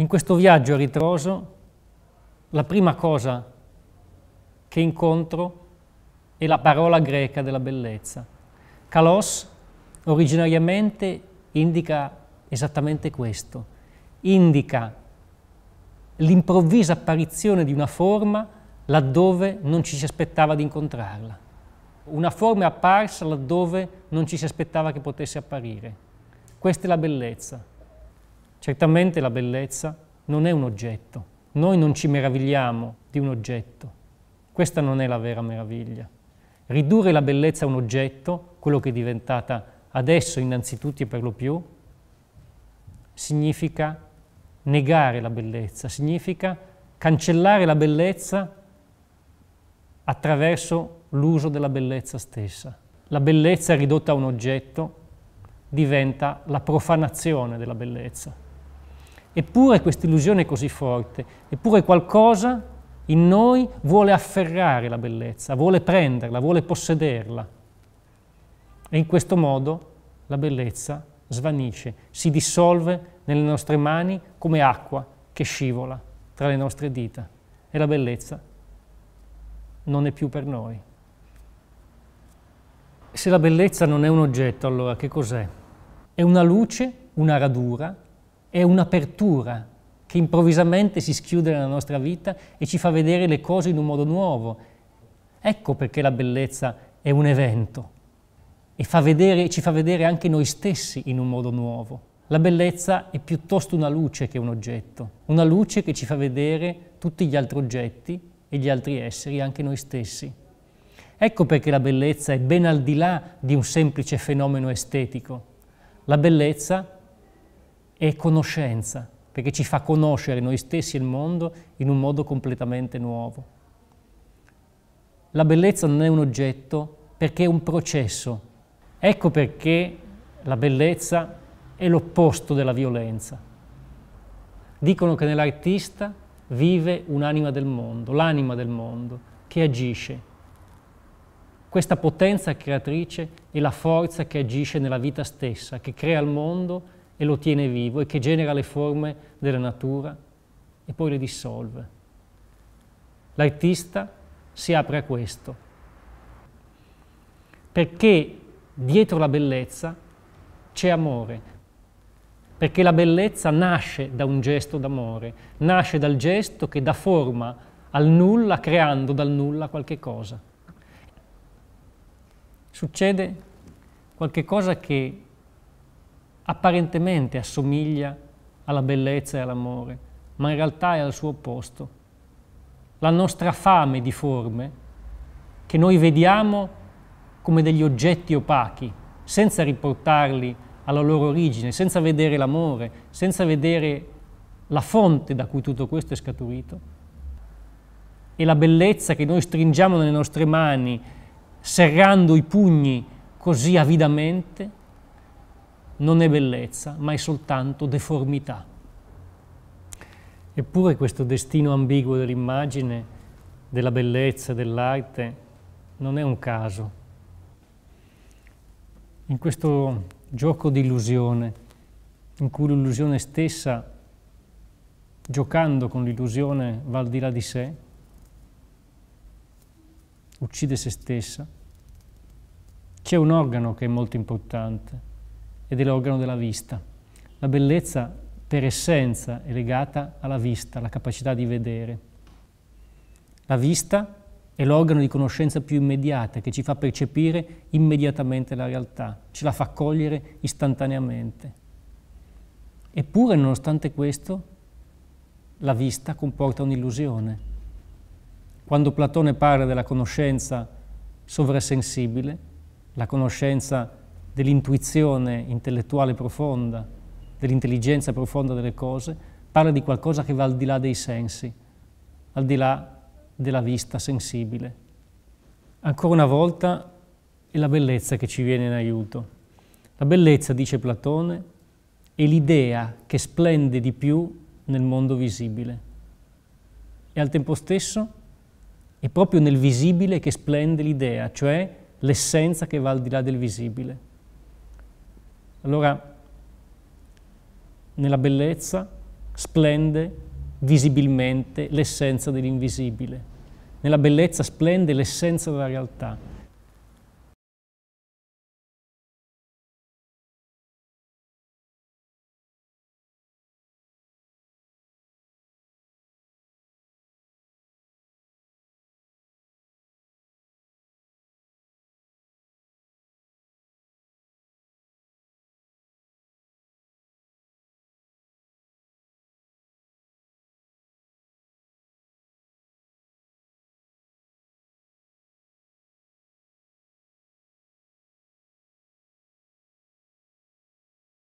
In questo viaggio a ritroso, la prima cosa che incontro è la parola greca della bellezza. Kalos originariamente indica esattamente questo, indica l'improvvisa apparizione di una forma laddove non ci si aspettava di incontrarla. Una forma è apparsa laddove non ci si aspettava che potesse apparire. Questa è la bellezza. Certamente la bellezza non è un oggetto. Noi non ci meravigliamo di un oggetto. Questa non è la vera meraviglia. Ridurre la bellezza a un oggetto, quello che è diventata adesso innanzitutto e per lo più, significa negare la bellezza, significa cancellare la bellezza attraverso l'uso della bellezza stessa. La bellezza ridotta a un oggetto diventa la profanazione della bellezza. Eppure questa illusione è così forte, eppure qualcosa in noi vuole afferrare la bellezza, vuole prenderla, vuole possederla. E in questo modo la bellezza svanisce, si dissolve nelle nostre mani come acqua che scivola tra le nostre dita. E la bellezza non è più per noi. Se la bellezza non è un oggetto, allora che cos'è? È una luce, una radura, è un'apertura che improvvisamente si schiude nella nostra vita e ci fa vedere le cose in un modo nuovo. Ecco perché la bellezza è un evento e fa vedere, ci fa vedere anche noi stessi in un modo nuovo. La bellezza è piuttosto una luce che un oggetto, una luce che ci fa vedere tutti gli altri oggetti e gli altri esseri, anche noi stessi. Ecco perché la bellezza è ben al di là di un semplice fenomeno estetico. La bellezza è è conoscenza, perché ci fa conoscere noi stessi e il mondo in un modo completamente nuovo. La bellezza non è un oggetto perché è un processo. Ecco perché la bellezza è l'opposto della violenza. Dicono che nell'artista vive un'anima del mondo, l'anima del mondo, che agisce. Questa potenza creatrice è la forza che agisce nella vita stessa, che crea il mondo e lo tiene vivo e che genera le forme della natura e poi le dissolve. L'artista si apre a questo, perché dietro la bellezza c'è amore, perché la bellezza nasce da un gesto d'amore, nasce dal gesto che dà forma al nulla, creando dal nulla qualche cosa. Succede qualche cosa che apparentemente assomiglia alla bellezza e all'amore, ma in realtà è al suo opposto. La nostra fame di forme, che noi vediamo come degli oggetti opachi, senza riportarli alla loro origine, senza vedere l'amore, senza vedere la fonte da cui tutto questo è scaturito. E la bellezza che noi stringiamo nelle nostre mani, serrando i pugni così avidamente, non è bellezza, ma è soltanto deformità. Eppure questo destino ambiguo dell'immagine, della bellezza, dell'arte, non è un caso. In questo gioco di illusione, in cui l'illusione stessa, giocando con l'illusione, va al di là di sé, uccide se stessa, c'è un organo che è molto importante, e dell'organo della vista. La bellezza per essenza è legata alla vista, alla capacità di vedere. La vista è l'organo di conoscenza più immediata che ci fa percepire immediatamente la realtà, ce la fa cogliere istantaneamente. Eppure, nonostante questo, la vista comporta un'illusione. Quando Platone parla della conoscenza sovrasensibile, la conoscenza dell'intuizione intellettuale profonda, dell'intelligenza profonda delle cose, parla di qualcosa che va al di là dei sensi, al di là della vista sensibile. Ancora una volta è la bellezza che ci viene in aiuto. La bellezza, dice Platone, è l'idea che splende di più nel mondo visibile e al tempo stesso è proprio nel visibile che splende l'idea, cioè l'essenza che va al di là del visibile. Allora, nella bellezza splende visibilmente l'essenza dell'invisibile, nella bellezza splende l'essenza della realtà.